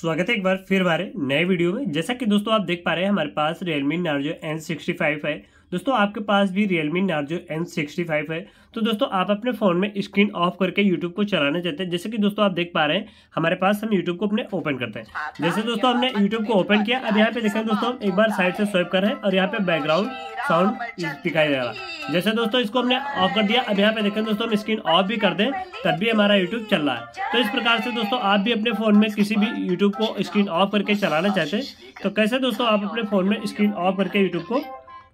स्वागत है एक बार फिर हमारे नए वीडियो में जैसा कि दोस्तों आप देख पा रहे हैं हमारे पास Realme Narzo N65 है दोस्तों आपके पास भी Realme Narzo N sixty five है तो दोस्तों आप अपने फ़ोन में स्क्रीन ऑफ करके यूट्यूब को चलाना चाहते हैं जैसे कि दोस्तों आप देख पा रहे हैं हमारे पास हम यूट्यूब को अपने ओपन करते हैं जैसे दोस्तों हमने यूट्यूब को ओपन किया अब यहाँ पे देखें दोस्तों हम एक बार साइड से स्वेप कर रहे हैं और यहाँ पे बैकग्राउंड साउंड दिखाई दे रहा जैसे दोस्तों इसको हमने ऑफ कर दिया अब यहाँ पे देखें दोस्तों हम स्क्रीन ऑफ भी कर दें तब भी हमारा यूट्यूब चल रहा है तो इस प्रकार से दोस्तों आप भी अपने फ़ोन में किसी भी यूट्यूब को स्क्रीन ऑफ करके चलाना चाहते हैं तो कैसे दोस्तों आप अपने फ़ोन में स्क्रीन ऑफ करके यूट्यूब को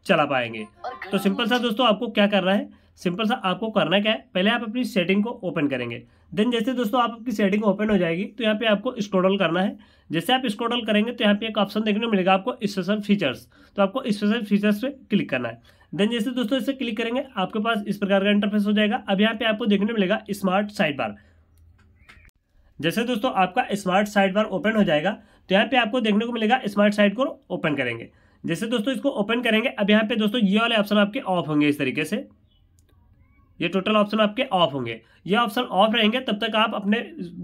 चला पाएंगे तो सिंपल सा दोस्तों आपको क्या करना है सिंपल सा आपको करना क्या है पहले आप अपनी सेटिंग को ओपन करेंगे देन जैसे दोस्तों आप आपकी सेटिंग ओपन हो जाएगी तो यहाँ पे आपको स्क्रोडल करना है जैसे आप स्क्रोडल करेंगे तो यहाँ पे एक ऑप्शन देखने को मिलेगा आपको स्पेशल फीचर्स तो आपको स्पेशल फीचर्स पे क्लिक करना है देन जैसे दोस्तों इसे क्लिक करेंगे आपके पास इस प्रकार का इंटरफेस हो जाएगा अब यहाँ पे आपको देखने को मिलेगा स्मार्ट साइड बार जैसे दोस्तों आपका स्मार्ट साइड बार ओपन हो जाएगा तो यहाँ पे आपको देखने को मिलेगा स्मार्ट साइड को ओपन करेंगे जैसे दोस्तों इसको ओपन करेंगे अब यहाँ पे दोस्तों ये वाले ऑप्शन आपके ऑफ होंगे इस तरीके से ये टोटल ऑप्शन आपके ऑफ होंगे ये ऑप्शन ऑफ रहेंगे तब तक आप अपने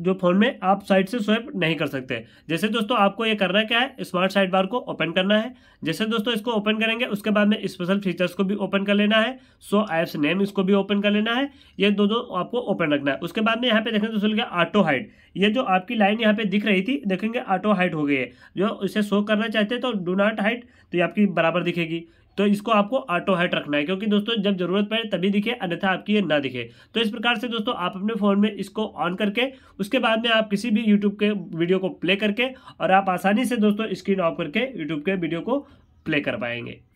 जो फोन में आप साइड से स्वाइप नहीं कर सकते जैसे दोस्तों आपको ये करना क्या है स्मार्ट साइड बार को ओपन करना है जैसे दोस्तों इसको ओपन करेंगे उसके बाद में स्पेशल फीचर्स को भी ओपन कर लेना है सो एप्स नेम इसको भी ओपन कर लेना है ये दो दो आपको ओपन रखना है उसके बाद में यहाँ पे देखें दोस्तों लिखा ऑटो हाइड ये जो आपकी लाइन यहाँ पे दिख रही थी देखेंगे ऑटो हाइट हो गई है जो इसे शो करना चाहते हैं तो डू नॉट हाइट तो ये आपकी बराबर दिखेगी तो इसको आपको ऑटो हाइट रखना है क्योंकि दोस्तों जब जरूरत पड़े तभी दिखे अन्यथा आपकी ये ना दिखे तो इस प्रकार से दोस्तों आप अपने फ़ोन में इसको ऑन करके उसके बाद में आप किसी भी यूट्यूब के वीडियो को प्ले करके और आप आसानी से दोस्तों स्क्रीन ऑफ करके यूट्यूब के वीडियो को प्ले कर पाएंगे